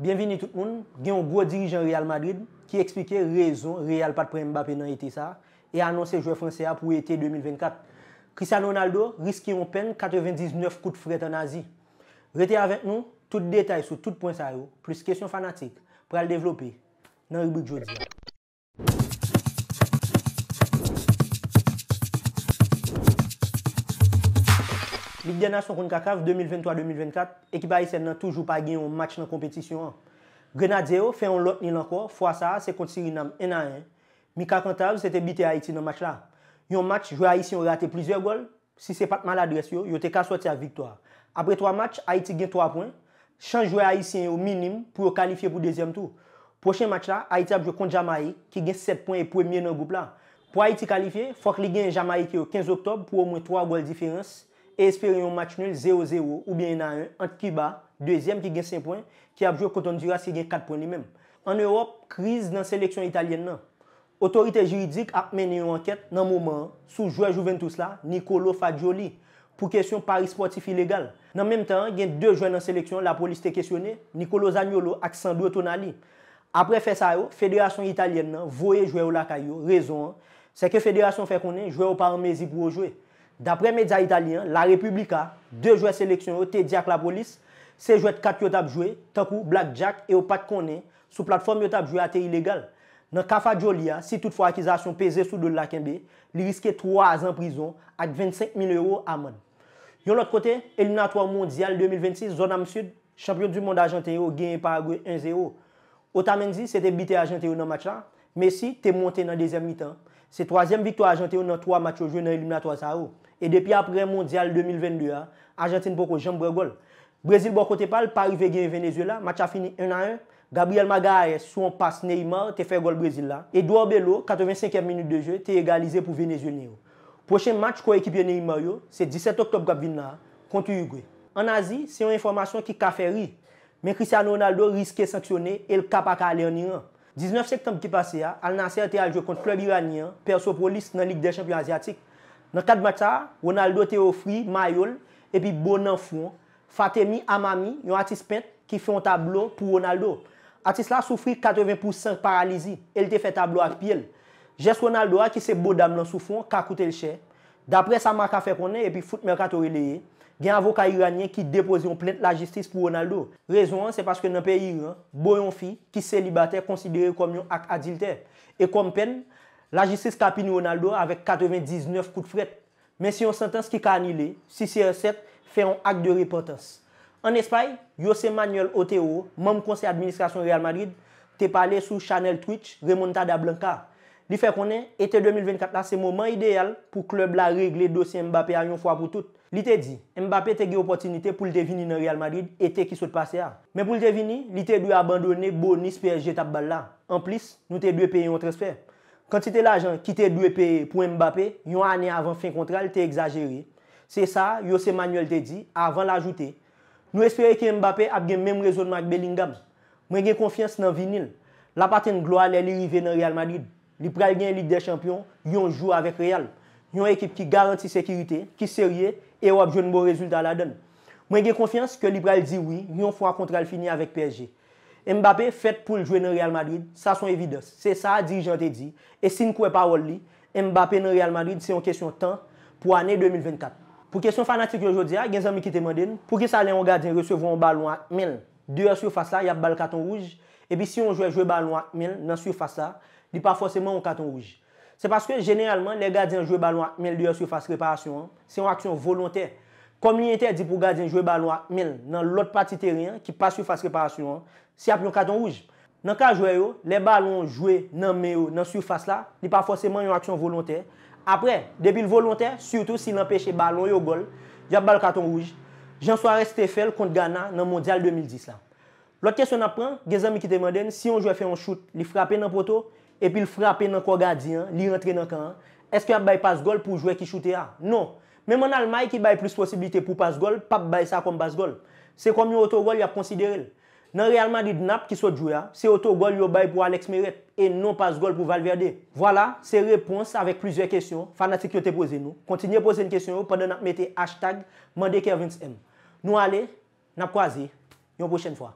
Bienveni tout moun, gen ou gwo dirijen Real Madrid ki eksplike rezon Real Patpren Mbappé nan eti sa e anonsè jouè fransè a pou eti 2024. Cristiano Ronaldo riski yon pen 99 kout fret an azi. Reti avèk nou, tout detay sou tout point sa yo, plus kesyon fanatik pou al devlopi nan rubik jodi. Ip dena son kon kakav, 2023-2024, ekip Aitse nan toujou pa gen yon match nan kompetisyon an. Grenadeo fe yon lot ni lankor, fwa sa a, se konti Sirinam ena en, mi kakontav se te bite Aitse nan match la. Yon match, joué Aitse yon rate plusieurs gol, si se pat mal adresse yon, yon te ka soti a victoire. Apre 3 match, Aitse gen 3 poin, chanj joué Aitse yon minimum pou yon kalifiye pou deuxième tour. Prochè match la, Aitse ap joué konti Jamaik, ki gen 7 poin et premier nan goup la. Po Aitse kalifiye, fok li gen Jamaik yon 15 oktob pou yon mwen 3 gol diferensi. E espere yon match nil 0-0 ou bien yon a 1 ant ki ba, deuxième ki gen 5 poin, ki apjou konton dira si gen 4 poin li men. An Europe, kriz nan seleksyon italienne nan. Otorite jiridik ap men yon anket nan mouman, sou jouè jouven tous la, Nicolo Fagioli, pou kesyon pari sportif ilegal. Nan menm tan, gen 2 jouè nan seleksyon, la polis te kesyonne, Nicolo Zagnolo ak Sandu Otunali. Apre fè sa yo, federasyon italienne nan, voye jouè ou lakay yo, rezon an, se ke federasyon fè konen, jouè ou par an mezi pou ou jouè. Dapre medya italian, La Repubblica, 2 jouè seleksyon ou te diak la polis, se jouèt 4 yot apjouè, takou Black Jack e ou pat konè, sou platform yot apjouè ate ilegal. Nan kafadjou liya, si tout fwa akizasyon peze sou do lakenbe, li riske 3 azan prizon ak 25.000 euro aman. Yon lot kote, Elimina 3 Mondial 2026, Zonam Sud, champion du monde a janteyo, genye paragwe 1-0. Ou ta menzi, se te bite a janteyo nan match la, me si te monte nan 2e mi tan, Se troazem vikto ajante ou nan 3 matyo jou nan eliminato a sa ou. E depi apre mondial 2022, ajante nou poko jambwe gol. Brezil bokote pal, pari vege en Venezuela, match a fini 1-1. Gabriel Magalhaes, sou an pas Neymar, te fe gol Brezila. Edouard Bello, 85e minout de jou, te egalize pou Venezuel Niyo. Prochen match kwa ekipye Neymar yo, se 17 oktob gabi nan, kontu yu gwe. An azi, se yon informasyon ki ka feri, men Cristiano Ronaldo riske sanksyone el kapakale an Niyan. 19 sektembe ki pase a, al naser te aljou konti klub iranien, perso pro list nan lig de champion asiatik. Nan kat bata, Ronaldo te ofri mayol, epi bon nan fron, fatemi amami yon atis pent ki fè yon tablo pou Ronaldo. Atis la soufri 80% paralizi, el te fè tablo akpiel. Jes Ronaldo a ki se bodam nan soufron, kakoute l che. Dapre sa maka fè konen, epi fout merka tori leye, gen avoka iranien ki depozyon plente la jistis pou Ronaldo. Rezonan, se paske nan pe iran, boyon fi ki selibate konsidere komyon ak adilte. E kom pen, la jistis kapini Ronaldo avèk 99 kout fret. Men si yon sentens ki ka anile, CCR7 fèyon ak de repotans. An espay, Yosem Manuel Oteo, mam konsey administrasyon Real Madrid, te pale sou chanel Twitch, remonta da Blanka. Li fe konen, ete 2024 la se moman ideal pou klub la regle dosye Mbappé a yon fwa pou tout. Li te di, Mbappé te ge opotinite pou li te vini nan Real Madrid ete ki sou te pase a. Men pou li te vini, li te dwe abandone bonus pe jetab ball la. An plis, nou te dwe pe yon tresfer. Kantite la jan ki te dwe pe pou Mbappé, yon ane avan fin kontral te exageri. Se sa, Yosem Manuel te di, avan la ajoute, nou espere ki Mbappé ap gen menm rezonman k be lingam. Mwen gen konfians nan vinil. La paten gloa lè li rive nan Real Madrid. Li Pral gen Ligue des Champions, yon jou avèk Real. Yon ekip ki garanti sekirite, ki serye, e wap joun mou bon rezultat la den. Mwen gen konfians ke Li Pral di wè, yon fwa kontral fini avèk PSG. Mbappé fèt pou ljouen nan Real Madrid, sa son evidez. Se sa, dirijante di, e si nkwe pa wò li, Mbappé nan Real Madrid se yon kesyon tan pou anè 2024. Pou kesyon fanatik yojodi a, gen zan mi kite mwen den, pou ki sa le yon gardien resevou an balon ak men, dewa sou fasa yap bal katon rouj, e pi si yon jwè jwè balon li pa forceman yon katon rouj. Se paske genelman, le gardien joué balon a men di yon surface reparasyon an, se yon aksyon volontè. Komunyente di pou gardien joué balon a men nan lot pati terien ki pa surface reparasyon an, se ap yon katon rouj. Nan ka jouè yo, le balon joué nan meyo nan surface la, li pa forceman yon aksyon volontè. Apre, debil volontè, surtout si l'empèche balon yo gol, di ap balon katon rouj. Jansouare Steffel kont Gana nan mondial 2010 la. Lot kèson ap pran, gèzèmikite manden, si yon jouè fè epi l frape nan kwa gardien, li rentre nan kan, eske ap bay pasgol pou jwè ki choute a? Non. Menman nan l may ki bay plus posibilite pou pasgol, pap bay sa kom pasgol. Se kom yon otogol yap konsidere l. Nan realman di dnap ki sot jwè a, se otogol yon bay pou Alex Meret, e non pasgol pou Valverde. Vwala, se repons avèk plizè kèsyon, fanatik yon te pose nou. Kontinye pose yon kèsyon yon pandan ap mette hashtag MondayKevinsM. Nou ale, nap kwa zi, yon pochen fwa.